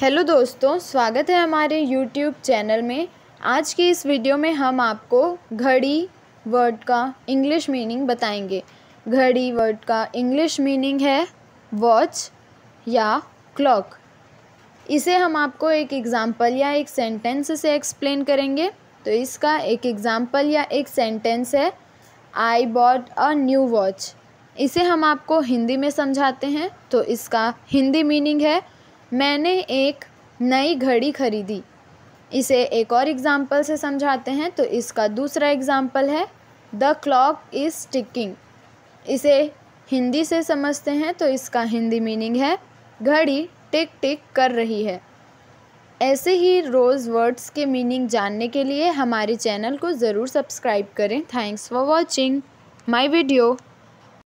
hello दोस्तों स्वागत है हमारे यूट्यूब चैनल में आज की इस वीडियो में हम आपको घड़ी वर्ड का इंग्लिश मीनिंग बताएंगे घड़ी वर्ड का इंग्लिश मीनिंग है वॉच या क्लॉक इसे हम आपको एक एग्ज़ाम्पल या एक सेंटेंस से एक्सप्लेन करेंगे तो इसका एक एग्ज़ाम्पल या एक सेंटेंस है I bought a new watch इसे हम आपको हिंदी में समझाते हैं तो इसका हिंदी मीनिंग है मैंने एक नई घड़ी खरीदी इसे एक और एग्ज़ाम्पल से समझाते हैं तो इसका दूसरा एग्ज़ाम्पल है द क्लॉक इज़ टिकिंग इसे हिंदी से समझते हैं तो इसका हिंदी मीनिंग है घड़ी टिक टिक कर रही है ऐसे ही रोज़ वर्ड्स के मीनिंग जानने के लिए हमारे चैनल को ज़रूर सब्सक्राइब करें thanks for watching my video